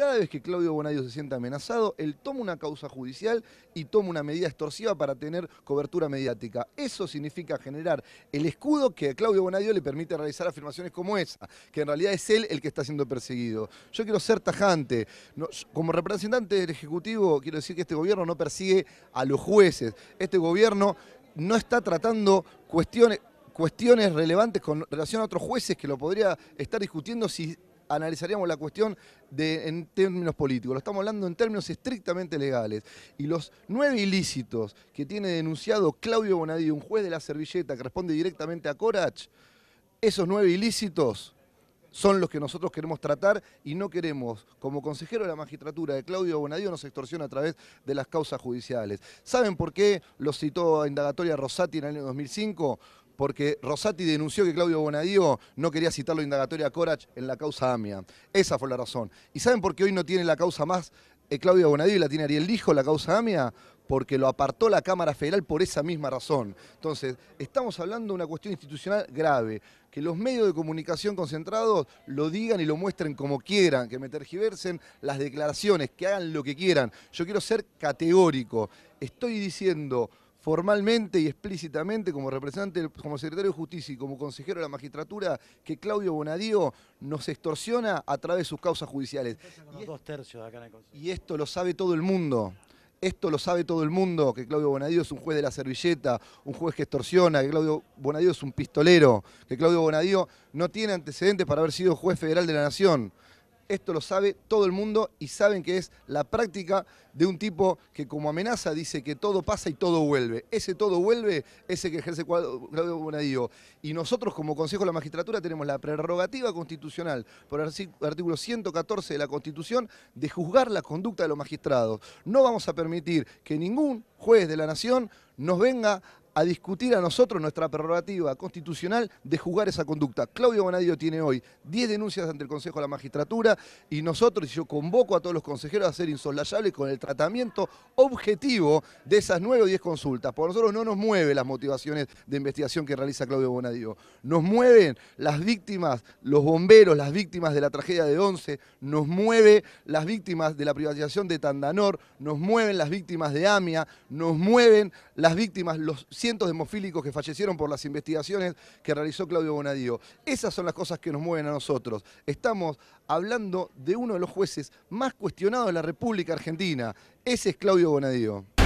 Cada vez que Claudio Bonadio se sienta amenazado, él toma una causa judicial y toma una medida extorsiva para tener cobertura mediática. Eso significa generar el escudo que a Claudio Bonadio le permite realizar afirmaciones como esa, que en realidad es él el que está siendo perseguido. Yo quiero ser tajante. como representante del Ejecutivo, quiero decir que este gobierno no persigue a los jueces. Este gobierno no está tratando cuestiones cuestiones relevantes con relación a otros jueces que lo podría estar discutiendo si analizaríamos la cuestión en términos políticos, lo estamos hablando en términos estrictamente legales. Y los nueve ilícitos que tiene denunciado Claudio Bonadío, un juez de la servilleta que responde directamente a Corach, esos nueve ilícitos son los que nosotros queremos tratar y no queremos, como consejero de la magistratura de Claudio Bonadío, nos extorsiona a través de las causas judiciales. ¿Saben por qué lo citó a Indagatoria Rosati en el año 2005? porque Rosati denunció que Claudio Bonadío no quería citar la indagatoria a Corach en la causa AMIA. Esa fue la razón. ¿Y saben por qué hoy no tiene la causa más eh, Claudio Bonadío y la tiene Ariel Lijo, la causa AMIA? porque lo apartó la Cámara Federal por esa misma razón. Entonces, estamos hablando de una cuestión institucional grave. Que los medios de comunicación concentrados lo digan y lo muestren como quieran, que me tergiversen las declaraciones, que hagan lo que quieran. Yo quiero ser categórico. Estoy diciendo formalmente y explícitamente como representante, como secretario de Justicia y como consejero de la magistratura, que Claudio Bonadío nos extorsiona a través de sus causas judiciales. Y, esto lo sabe todo el mundo. Esto lo sabe todo el mundo, que Claudio Bonadío es un juez de la servilleta, un juez que extorsiona, que Claudio Bonadío es un pistolero, que Claudio Bonadío no tiene antecedentes para haber sido juez federal de la Nación. Esto lo sabe todo el mundo y saben que es la práctica de un tipo que como amenaza dice que todo pasa y todo vuelve. Ese todo vuelve ese que ejerce Claudio Bonadío. Y nosotros como Consejo de la Magistratura tenemos la prerrogativa constitucional por el artículo 114 de la Constitución de juzgar la conducta de los magistrados. No vamos a permitir que ningún juez de la Nación nos venga a discutir a nosotros nuestra prerrogativa constitucional de juzgar esa conducta. Claudio Bonadio tiene hoy 10 denuncias ante el Consejo de la Magistratura y nosotros, y yo convoco a todos los consejeros a ser insoslayables con el tratamiento objetivo de esas 9 o 10 consultas. Por nosotros no nos mueven las motivaciones de investigación que realiza Claudio Bonadio. Nos mueven las víctimas, los bomberos, las víctimas de la tragedia de Once, nos mueve las víctimas de la privatización de Tandanor, nos mueven las víctimas de AMIA, nos mueven las víctimas, los cientos de hemofílicos que fallecieron por las investigaciones que realizó Claudio Bonadío. Esas son las cosas que nos mueven a nosotros. Estamos hablando de uno de los jueces más cuestionados de la República Argentina. Ese es Claudio Bonadío.